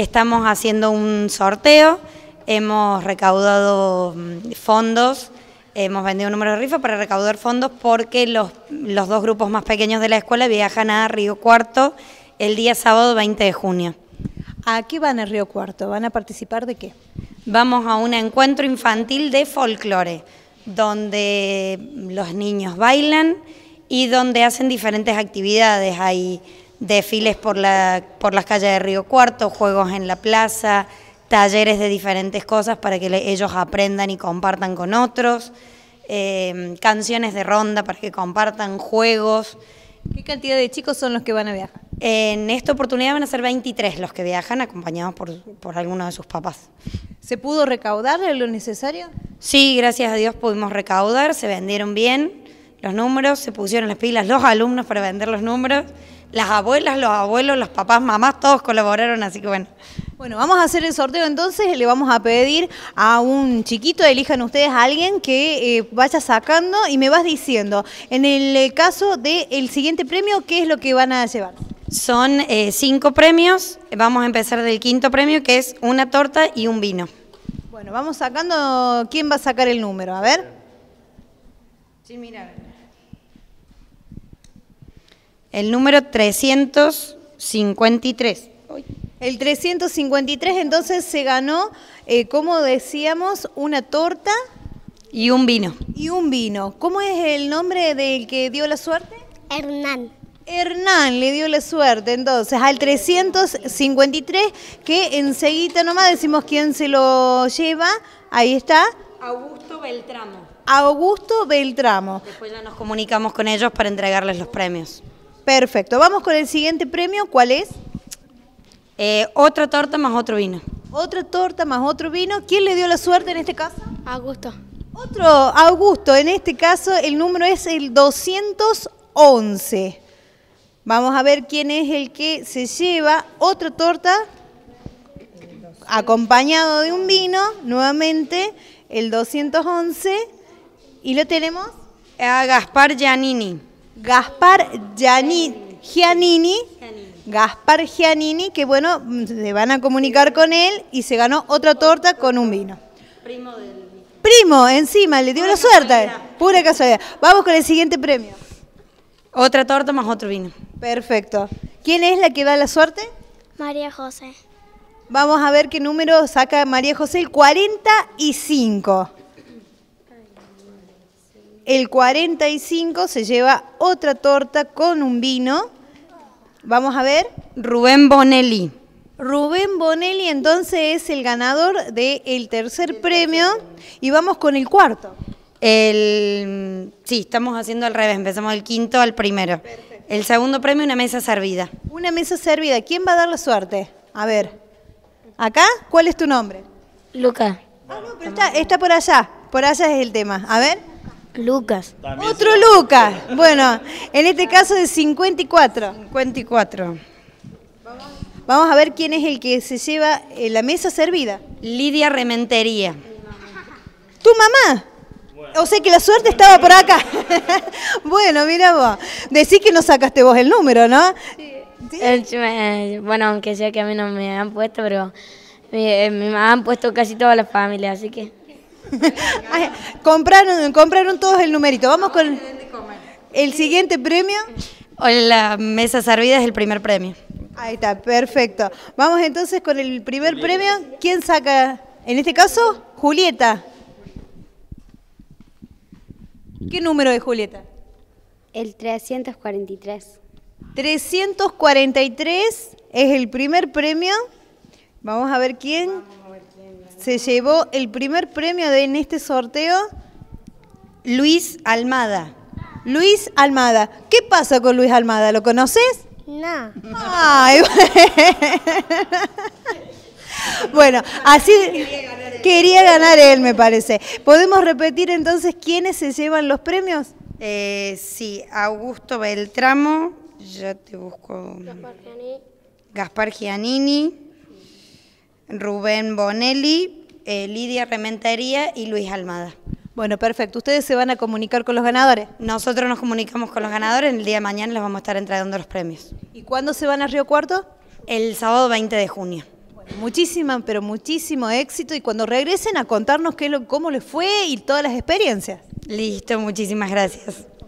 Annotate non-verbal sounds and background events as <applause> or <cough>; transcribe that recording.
Estamos haciendo un sorteo, hemos recaudado mm, fondos, hemos vendido un número de rifas para recaudar fondos porque los, los dos grupos más pequeños de la escuela viajan a Río Cuarto el día sábado 20 de junio. ¿A qué van a Río Cuarto? ¿Van a participar de qué? Vamos a un encuentro infantil de folclore, donde los niños bailan y donde hacen diferentes actividades. ahí desfiles por, por las calles de Río Cuarto, juegos en la plaza, talleres de diferentes cosas para que ellos aprendan y compartan con otros, eh, canciones de ronda para que compartan, juegos. ¿Qué cantidad de chicos son los que van a viajar? En esta oportunidad van a ser 23 los que viajan, acompañados por, por algunos de sus papás. ¿Se pudo recaudar lo necesario? Sí, gracias a Dios pudimos recaudar, se vendieron bien los números, se pusieron las pilas los alumnos para vender los números las abuelas, los abuelos, los papás, mamás, todos colaboraron, así que bueno. Bueno, vamos a hacer el sorteo entonces, le vamos a pedir a un chiquito, elijan ustedes a alguien que eh, vaya sacando y me vas diciendo, en el eh, caso del siguiente premio, ¿qué es lo que van a llevar? Son eh, cinco premios, vamos a empezar del quinto premio que es una torta y un vino. Bueno, vamos sacando, ¿quién va a sacar el número? A ver. Sí, mira. El número 353. El 353 entonces se ganó, eh, como decíamos, una torta. Y un vino. Y un vino. ¿Cómo es el nombre del que dio la suerte? Hernán. Hernán le dio la suerte entonces al 353 que enseguida nomás decimos quién se lo lleva. Ahí está. Augusto Beltramo. Augusto Beltramo. Después ya nos comunicamos con ellos para entregarles los premios. Perfecto. Vamos con el siguiente premio. ¿Cuál es? Eh, otra torta más otro vino. Otra torta más otro vino. ¿Quién le dio la suerte en este caso? Augusto. Otro Augusto. En este caso el número es el 211. Vamos a ver quién es el que se lleva otra torta acompañado de un vino, nuevamente el 211. Y lo tenemos a Gaspar Giannini. Gaspar Giannini, Gaspar Gianini, que bueno, se van a comunicar con él y se ganó otra torta con un vino. Primo del... Primo, encima, le dio la suerte. Pura casualidad. Vamos con el siguiente premio. Otra torta más otro vino. Perfecto. ¿Quién es la que da la suerte? María José. Vamos a ver qué número saca María José, el 45. El 45 se lleva otra torta con un vino. Vamos a ver. Rubén Bonelli. Rubén Bonelli entonces es el ganador del tercer premio y vamos con el cuarto. El, sí, estamos haciendo al revés, empezamos el quinto al primero. El segundo premio, una mesa servida. Una mesa servida, ¿quién va a dar la suerte? A ver, acá, ¿cuál es tu nombre? Luca. Ah, no, pero está por allá, por allá es el tema. A ver. Lucas. Otro Lucas. Bueno, en este caso de 54. 54. Vamos. a ver quién es el que se lleva eh, la mesa servida. Lidia Rementería. ¿Tu mamá? O sea que la suerte estaba por acá. <laughs> bueno, mira vos. Decís que no sacaste vos el número, ¿no? Eh, bueno, aunque sea que a mí no me han puesto, pero me, eh, me han puesto casi toda la familia, así que... <laughs> compraron, compraron todos el numerito. Vamos con el siguiente premio. La mesa servida es el primer premio. Ahí está, perfecto. Vamos entonces con el primer premio. ¿Quién saca? En este caso, Julieta. ¿Qué número es Julieta? El 343. 343 es el primer premio. Vamos a ver quién se llevó el primer premio de, en este sorteo Luis Almada. Luis Almada. ¿Qué pasa con Luis Almada? ¿Lo conoces? No. <laughs> bueno, así quería ganar él, me parece. ¿Podemos repetir entonces quiénes se llevan los premios? Eh, sí, Augusto Beltramo, ya te busco. Gaspar Giannini. Gaspar Giannini. Rubén Bonelli, eh, Lidia Rementería y Luis Almada. Bueno, perfecto. ¿Ustedes se van a comunicar con los ganadores? Nosotros nos comunicamos con los ganadores, el día de mañana les vamos a estar entregando los premios. ¿Y cuándo se van a Río Cuarto? El sábado 20 de junio. Muchísimas, pero muchísimo éxito y cuando regresen a contarnos cómo les fue y todas las experiencias. Listo, muchísimas gracias.